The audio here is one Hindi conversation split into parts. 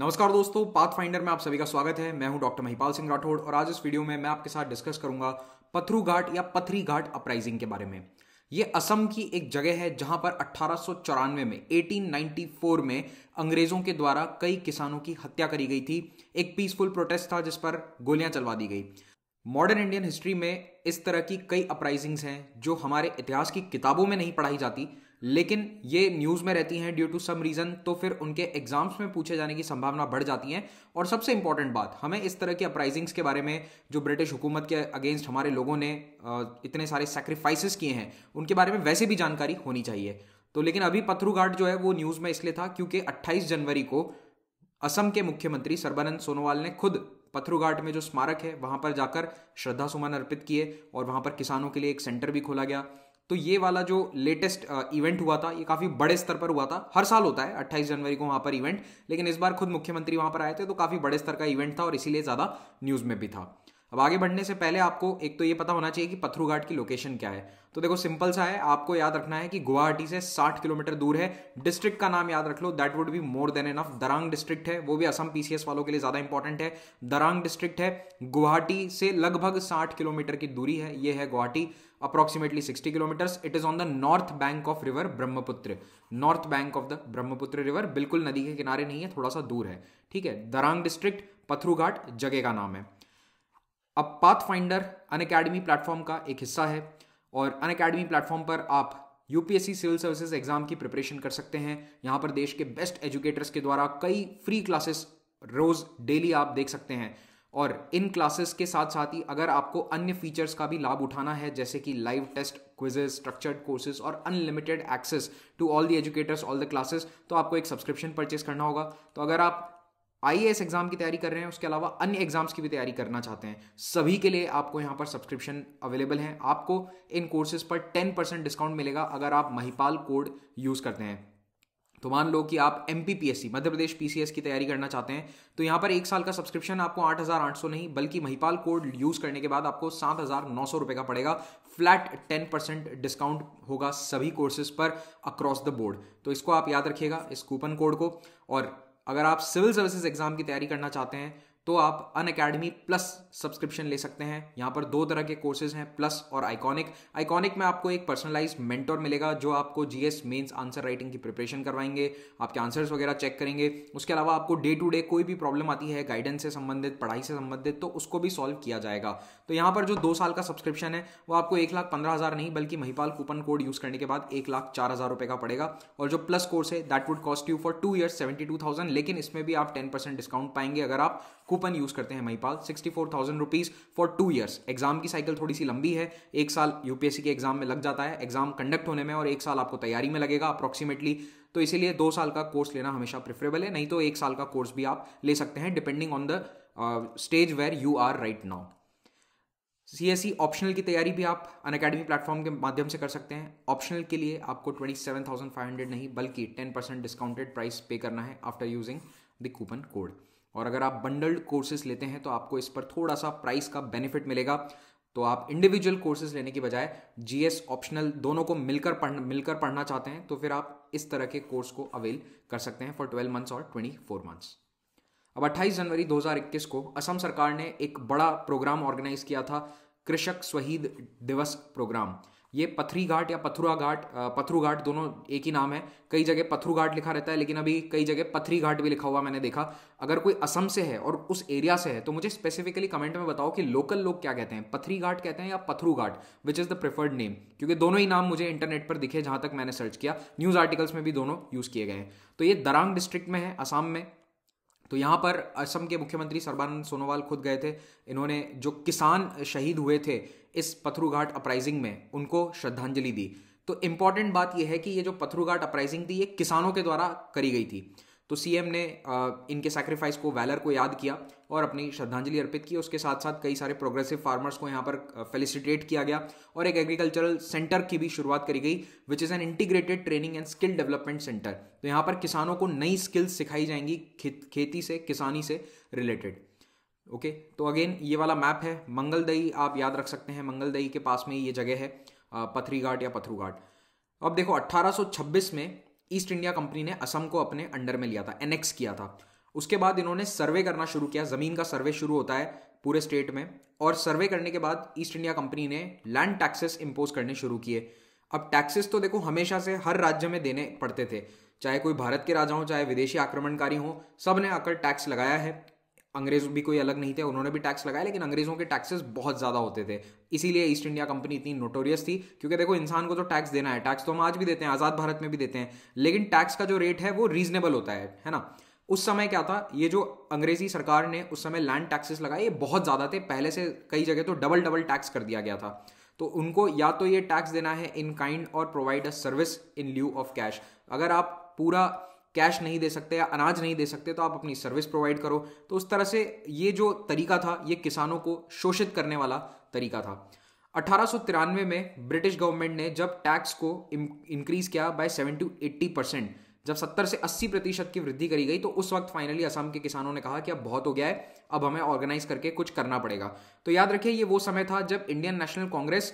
नमस्कार दोस्तों पाथ फाइंडर में आप सभी का स्वागत है मैं हूं डॉक्टर महिपाल सिंह राठौड़ और आज इस वीडियो में मैं आपके साथ डिस्कस करूंगा पथरू घाट या पथरी घाट अपराइजिंग के बारे में ये असम की एक जगह है जहां पर अट्ठारह में 1894 में अंग्रेजों के द्वारा कई किसानों की हत्या करी गई थी एक पीसफुल प्रोटेस्ट था जिस पर गोलियां चलवा दी गई मॉडर्न इंडियन हिस्ट्री में इस तरह की कई अपराइजिंग्स हैं जो हमारे इतिहास की किताबों में नहीं पढ़ाई जाती लेकिन ये न्यूज़ में रहती हैं ड्यू टू सम रीज़न तो फिर उनके एग्जाम्स में पूछे जाने की संभावना बढ़ जाती है और सबसे इंपॉर्टेंट बात हमें इस तरह की अपराइजिंग्स के बारे में जो ब्रिटिश हुकूमत के अगेंस्ट हमारे लोगों ने इतने सारे सेक्रीफाइसेस किए हैं उनके बारे में वैसे भी जानकारी होनी चाहिए तो लेकिन अभी पथरूघाट जो है वो न्यूज़ में इसलिए था क्योंकि अट्ठाईस जनवरी को असम के मुख्यमंत्री सर्बानंद सोनोवाल ने खुद पथरूघाट में जो स्मारक है वहां पर जाकर श्रद्धा सुमन अर्पित किए और वहाँ पर किसानों के लिए एक सेंटर भी खोला गया तो ये वाला जो लेटेस्ट इवेंट uh, हुआ था ये काफ़ी बड़े स्तर पर हुआ था हर साल होता है 28 जनवरी को वहां पर इवेंट लेकिन इस बार खुद मुख्यमंत्री वहां पर आए थे तो काफ़ी बड़े स्तर का इवेंट था और इसीलिए ज़्यादा न्यूज़ में भी था अब आगे बढ़ने से पहले आपको एक तो ये पता होना चाहिए कि पथरूघाट घाट की लोकेशन क्या है तो देखो सिंपल सा है आपको याद रखना है कि गुवाहाटी से 60 किलोमीटर दूर है डिस्ट्रिक्ट का नाम याद रख लो that would be more than enough Darrang district है वो भी असम पीसीएस वालों के लिए ज्यादा इंपॉर्टेंट है दरांग डिस्ट्रिक्ट है गुवाहाटी से लगभग साठ किलोमीटर की दूरी है ये है Guwahati approximately sixty kilometres it is on the north bank of river Brahmaputra north bank of the Brahmaputra river बिल्कुल नदी के किनारे नहीं है थोड़ा सा दूर है ठीक है दरांग डिस्ट्रिक्ट पथरूघाट जगह का नाम है अब Pathfinder Unacademy platform का एक हिस्सा है और अन अकेडमी प्लेटफॉर्म पर आप यूपीएससी सिविल सर्विसेज एग्जाम की प्रिपरेशन कर सकते हैं यहाँ पर देश के बेस्ट एजुकेटर्स के द्वारा कई फ्री क्लासेस रोज डेली आप देख सकते हैं और इन क्लासेस के साथ साथ ही अगर आपको अन्य फीचर्स का भी लाभ उठाना है जैसे कि live test quizzes structured courses और unlimited access to all the educators all the classes तो आपको एक सब्सक्रिप्शन परचेज करना होगा तो अगर आप आई एग्जाम की तैयारी कर रहे हैं उसके अलावा अन्य एग्जाम्स की भी तैयारी करना चाहते हैं सभी के लिए आपको यहाँ पर सब्सक्रिप्शन अवेलेबल है आपको इन कोर्सेज पर टेन परसेंट डिस्काउंट मिलेगा अगर आप महिपाल कोड यूज करते हैं तो मान लो कि आप एम मध्य प्रदेश पीसीएस की तैयारी करना चाहते हैं तो यहाँ पर एक साल का सब्सक्रिप्शन आपको 8,800 नहीं बल्कि महिपाल कोड यूज करने के बाद आपको सात हज़ार का पड़ेगा फ्लैट 10 परसेंट डिस्काउंट होगा सभी कोर्सेज पर अक्रॉस द बोर्ड तो इसको आप याद रखिएगा इस कूपन कोड को और अगर आप सिविल सर्विसेज एग्ज़ाम की तैयारी करना चाहते हैं तो आप अन अकेडमी प्लस सब्सक्रिप्शन ले सकते हैं यहाँ पर दो तरह के कोर्सेज हैं प्लस और आइकॉनिक आइकॉनिक में आपको एक पर्सनलाइज मेंटोर मिलेगा जो आपको जीएस मेंस आंसर राइटिंग की प्रिपरेशन करवाएंगे आपके आंसर्स वगैरह चेक करेंगे उसके अलावा आपको डे टू डे कोई भी प्रॉब्लम आती है गाइडेंस से संबंधित पढ़ाई से संबंधित तो उसको भी सॉल्व किया जाएगा तो यहाँ पर जो दो साल का सब्सक्रिप्शन है वो आपको एक लाख पंद्रह हज़ार नहीं बल्कि महिपाल कूपन कोड यूज़ करने के बाद एक लाख चार हज़ार रुपये का पड़ेगा और जो प्लस कोर्स है that would cost you for two year seventy two thousand लेकिन इसमें भी आप टेन परसेंट डिस्काउंट पाएंगे अगर आप कूपन यूज करते हैं Mahipal sixty four thousand rupees for two years exam की साइकिल थोड़ी सी लंबी है एक साल यूपीएससी के एग्जाम में लग जाता है एग्जाम कंडक्ट होने में और एक साल आपको तैयारी में लगेगा अप्रॉक्सीमेटली तो इसीलिए दो साल का कोर्स लेना हमेशा प्रेफरेबल है नहीं तो एक साल का कोर्स भी आप ले सकते हैं depending on the stage where you are right now C S optional की तैयारी भी आप अन अकेडमी प्लेटफॉर्म के माध्यम से कर सकते हैं ऑप्शनल के लिए आपको twenty seven thousand five hundred नहीं बल्कि ten percent discounted price pay करना है after using the coupon code और अगर आप बंडल्ड कोर्सेज लेते हैं तो आपको इस पर थोड़ा सा प्राइस का बेनिफिट मिलेगा तो आप इंडिविजुअल कोर्सेज लेने की बजाय जीएस ऑप्शनल दोनों को मिलकर पढ़ मिलकर पढ़ना चाहते हैं तो फिर आप इस तरह के कोर्स को अवेल कर सकते हैं फॉर ट्वेल्व मंथ्स और ट्वेंटी फोर मंथ्स अब अट्ठाईस जनवरी 2021 को असम सरकार ने एक बड़ा प्रोग्राम ऑर्गेनाइज किया था कृषक शहीद दिवस प्रोग्राम ये पथरी घाट या पथुरा घाट पथरू घाट दोनों एक ही नाम है कई जगह पथरू घाट लिखा रहता है लेकिन अभी कई जगह पथरी घाट भी लिखा हुआ मैंने देखा अगर कोई असम से है और उस एरिया से है तो मुझे स्पेसिफिकली कमेंट में बताओ कि लोकल लोग क्या कहते हैं पथरी घाट कहते हैं या Pathru Ghat which is the preferred name क्योंकि दोनों ही नाम मुझे इंटरनेट पर दिखे जहाँ तक मैंने सर्च किया न्यूज़ आर्टिकल्स में भी दोनों यूज़ किए गए हैं तो ये दरांग डिस्ट्रिक्ट में है असम में तो यहाँ पर असम के मुख्यमंत्री सर्बानंद सोनोवाल खुद गए थे इन्होंने जो किसान शहीद हुए थे इस पथरूघाट अपराइजिंग में उनको श्रद्धांजलि दी तो इम्पॉर्टेंट बात यह है कि ये जो पथरूघाट अपराइजिंग थी ये किसानों के द्वारा करी गई थी तो सीएम ने इनके सैक्रिफाइस को वैलर को याद किया और अपनी श्रद्धांजलि अर्पित की उसके साथ साथ कई सारे प्रोग्रेसिव फार्मर्स को यहाँ पर फेलिसिटेट किया गया और एक एग्रीकल्चरल सेंटर की भी शुरुआत करी गई which is an integrated training and skill development centre तो यहाँ पर किसानों को नई स्किल्स सिखाई जाएंगी खेत, खेती से किसानी से रिलेटेड ओके okay, तो अगेन ये वाला मैप है मंगलदई आप याद रख सकते हैं मंगलदई के पास में ये जगह है पथरी घाट या पथरू घाट अब देखो 1826 में ईस्ट इंडिया कंपनी ने असम को अपने अंडर में लिया था एनेक्स किया था उसके बाद इन्होंने सर्वे करना शुरू किया ज़मीन का सर्वे शुरू होता है पूरे स्टेट में और सर्वे करने के बाद ईस्ट इंडिया कंपनी ने लैंड टैक्सेस इम्पोज करने शुरू किए अब टैक्सेस तो देखो हमेशा से हर राज्य में देने पड़ते थे चाहे कोई भारत के राजा हो चाहे विदेशी आक्रमणकारी हो सब ने आकर टैक्स लगाया है अंग्रेज भी कोई अलग नहीं थे उन्होंने भी टैक्स लगाया लेकिन अंग्रेजों के टैक्सेस बहुत ज़्यादा होते थे इसीलिए ईस्ट इंडिया कंपनी इतनी नोटोरियस थी क्योंकि देखो इंसान को तो टैक्स देना है टैक्स तो हम आज भी देते हैं आज़ाद भारत में भी देते हैं लेकिन टैक्स का जो रेट है वो रीजनेबल होता है है ना उस समय क्या था ये जो अंग्रेजी सरकार ने उस समय लैंड टैक्सेस लगाए ये बहुत ज़्यादा थे पहले से कई जगह तो डबल डबल टैक्स कर दिया गया था तो उनको या तो ये टैक्स देना है इन काइंड और provide a service in lieu of cash अगर आप पूरा कैश नहीं दे सकते या अनाज नहीं दे सकते तो आप अपनी सर्विस प्रोवाइड करो तो उस तरह से ये जो तरीका था ये किसानों को शोषित करने वाला तरीका था अठारह में ब्रिटिश गवर्नमेंट ने जब टैक्स को इंक्रीज किया by seven to eighty percent जब 70 से 80 प्रतिशत की वृद्धि करी गई तो उस वक्त फाइनली असम के किसानों ने कहा कि अब बहुत हो गया है अब हमें ऑर्गेनाइज करके कुछ करना पड़ेगा तो याद रखिए ये वो समय था जब इंडियन नेशनल कांग्रेस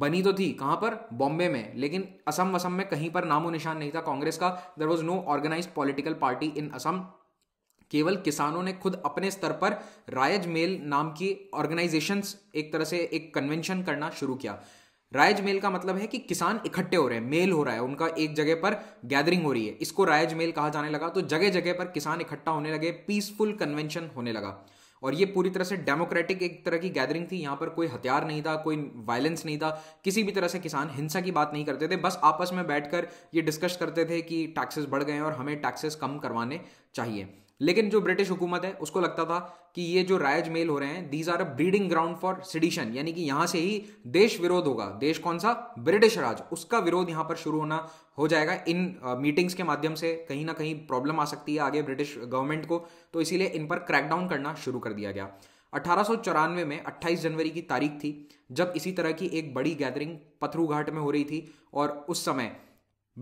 बनी तो थी कहां पर बॉम्बे में लेकिन असम वसम में कहीं पर नामो निशान नहीं था कांग्रेस का there was no organise political party in Assam केवल किसानों ने खुद अपने स्तर पर रायज मेल नाम की ऑर्गेनाइजेशन एक तरह से एक कन्वेंशन करना शुरू किया रायज मेल का मतलब है कि किसान इकट्ठे हो रहे हैं मेल हो रहा है उनका एक जगह पर गैदरिंग हो रही है इसको रायज मेल कहा जाने लगा तो जगह जगह पर किसान इकट्ठा होने लगे पीसफुल कन्वेंशन होने लगा और ये पूरी तरह से डेमोक्रेटिक एक तरह की गैदरिंग थी यहाँ पर कोई हथियार नहीं था कोई वायलेंस नहीं था किसी भी तरह से किसान हिंसा की बात नहीं करते थे बस आपस में बैठकर ये डिस्कस करते थे कि टैक्सेस बढ़ गए हैं और हमें टैक्सेस कम करवाने चाहिए लेकिन जो ब्रिटिश हुकूमत है उसको लगता था कि ये जो रायज मेल हो रहे हैं these are a breeding ground for sedition यानी कि यहां से ही देश विरोध होगा देश कौन सा ब्रिटिश राज उसका विरोध यहां पर शुरू होना हो जाएगा इन मीटिंग्स uh, के माध्यम से कहीं ना कहीं प्रॉब्लम आ सकती है आगे ब्रिटिश गवर्नमेंट को तो इसीलिए इन पर क्रैकडाउन करना शुरू कर दिया गया अठारह में 28 जनवरी की तारीख थी जब इसी तरह की एक बड़ी गैदरिंग पथरू घाट में हो रही थी और उस समय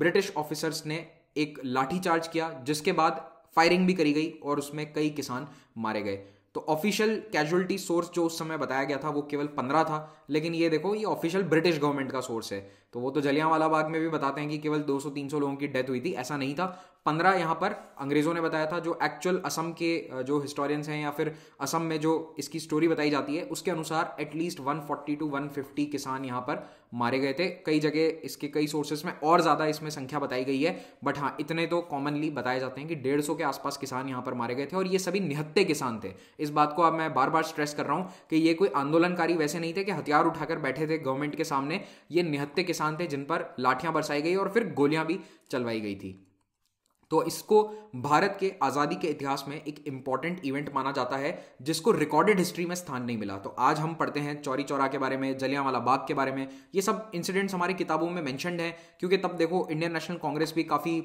ब्रिटिश ऑफिसर्स ने एक लाठीचार्ज किया जिसके बाद फायरिंग भी करी गई और उसमें कई किसान मारे गए तो ऑफिशियल कैजुअलिटी सोर्स जो उस समय बताया गया था वो केवल पंद्रह था लेकिन ये देखो ये ऑफिशियल ब्रिटिश गवर्नमेंट का सोर्स है तो वो तो जलियांवाला बाग में भी बताते हैं कि केवल दो सौ तीन सौ लोगों की डेथ हुई थी ऐसा नहीं था पंद्रह यहाँ पर अंग्रेज़ों ने बताया था जो एक्चुअल असम के जो हिस्टोरियंस हैं या फिर असम में जो इसकी स्टोरी बताई जाती है उसके अनुसार एटलीस्ट 140 टू 150 किसान यहाँ पर मारे गए थे कई जगह इसके कई सोर्सेस में और ज़्यादा इसमें संख्या बताई गई है बट हाँ इतने तो कॉमनली बताए जाते हैं कि डेढ़ सौ के आसपास किसान यहाँ पर मारे गए थे और ये सभी निहत्ते किसान थे इस बात को अब मैं बार बार स्ट्रेस कर रहा हूँ कि ये कोई आंदोलनकारी वैसे नहीं थे कि हथियार उठाकर बैठे थे गवर्नमेंट के सामने ये निहत्ते किसान थे जिन पर लाठियां बरसाई गई और फिर गोलियां भी चलवाई गई थी तो इसको भारत के आज़ादी के इतिहास में एक इंपॉर्टेंट इवेंट माना जाता है जिसको रिकॉर्डेड हिस्ट्री में स्थान नहीं मिला तो आज हम पढ़ते हैं चौरी चौरा के बारे में जलियांवाला बाग के बारे में ये सब इंसिडेंट्स हमारी किताबों में मैंशनड हैं क्योंकि तब देखो इंडियन नेशनल कांग्रेस भी काफ़ी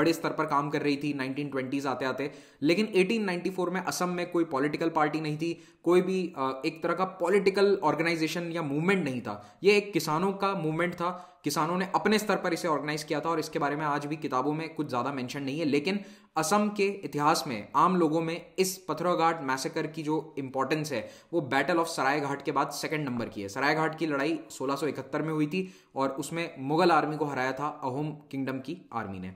बड़े स्तर पर काम कर रही थी नाइनटीन आते आते लेकिन एटीन में असम में कोई पॉलिटिकल पार्टी नहीं थी कोई भी एक तरह का पॉलिटिकल ऑर्गेनाइजेशन या मूवमेंट नहीं था ये एक किसानों का मूवमेंट था किसानों ने अपने स्तर पर इसे ऑर्गेनाइज किया था और इसके बारे में आज भी किताबों में कुछ ज़्यादा मेंशन नहीं है लेकिन असम के इतिहास में आम लोगों में इस पथरोघाट मैसेकर की जो इंपॉर्टेंस है वो बैटल ऑफ सरायघाट के बाद सेकंड नंबर की है सरायघाट की लड़ाई सोलह में हुई थी और उसमें मुगल आर्मी को हराया था अहोम किंगडम की आर्मी ने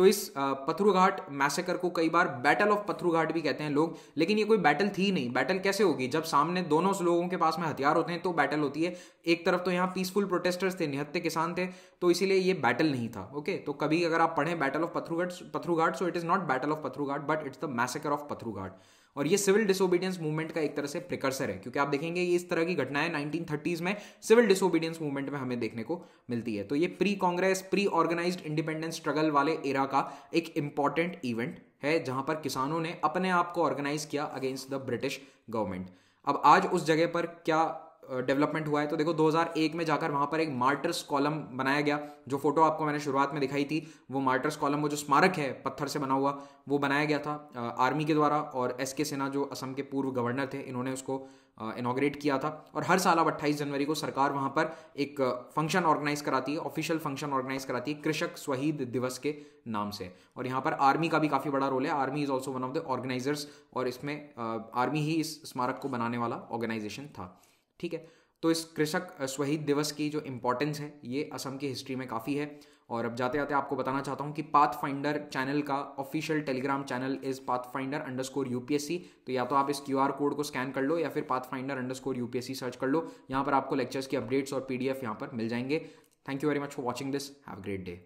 तो इस पथरुघाट मैसेकर को कई बार बैटल ऑफ पथरुघाट भी कहते हैं लोग लेकिन ये कोई बैटल थी नहीं बैटल कैसे होगी जब सामने दोनों लोगों के पास में हथियार होते हैं तो बैटल होती है एक तरफ तो यहाँ पीसफुल प्रोटेस्टर्स थे निहत्ते किसान थे तो इसीलिए ये बैटल नहीं था ओके तो कभी अगर आप पढ़ें battle of Pathrughat Pathrughat so it is not battle of Pathrughat but it's the massacre of Pathrughat और ये सिविल डिसोबीडियंस मूवमेंट का एक तरह से प्रिकर्सर है क्योंकि आप देखेंगे ये इस तरह की घटनाएं थर्टीज में सिविल डिसोबीडियंस मूवमेंट में हमें देखने को मिलती है तो ये pre Congress pre organise independence struggle वाले एरा का एक इंपॉर्टेंट इवेंट है जहां पर किसानों ने अपने आप को ऑर्गेनाइज किया अगेंस्ट द ब्रिटिश गवर्नमेंट अब आज उस जगह पर क्या डेवलपमेंट हुआ है तो देखो 2001 में जाकर वहाँ पर एक मार्टर्स कॉलम बनाया गया जो फोटो आपको मैंने शुरुआत में दिखाई थी वो मार्टर्स कॉलम वो जो स्मारक है पत्थर से बना हुआ वो बनाया गया था आर्मी के द्वारा और एस के सिन्हा जो असम के पूर्व गवर्नर थे इन्होंने उसको इनाग्रेट किया था और हर साल अब अट्ठाईस जनवरी को सरकार वहाँ पर एक फंक्शन ऑर्गेनाइज कराती है ऑफिशियल फंक्शन ऑर्गेनाइज कराती है कृषक शहीद दिवस के नाम से और यहाँ पर आर्मी का भी काफ़ी बड़ा रोल है army is also one of the organisers और इसमें आर्मी ही इस स्मारक को बनाने वाला ऑर्गेनाइजेशन था ठीक है तो इस कृषक शहीद दिवस की जो इम्पोर्टेंस है ये असम की हिस्ट्री में काफ़ी है और अब जाते जाते आपको बताना चाहता हूँ कि पाथ फाइंडर चैनल का official Telegram channel is Pathfinder underscore UPSC तो या तो आप इस क्यू कोड को स्कैन कर लो या फिर Pathfinder underscore UPSC search कर लो यहाँ पर आपको लेक्चर्स की अपडेट्स और पी डी यहाँ पर मिल जाएंगे thank you very much for watching this have great day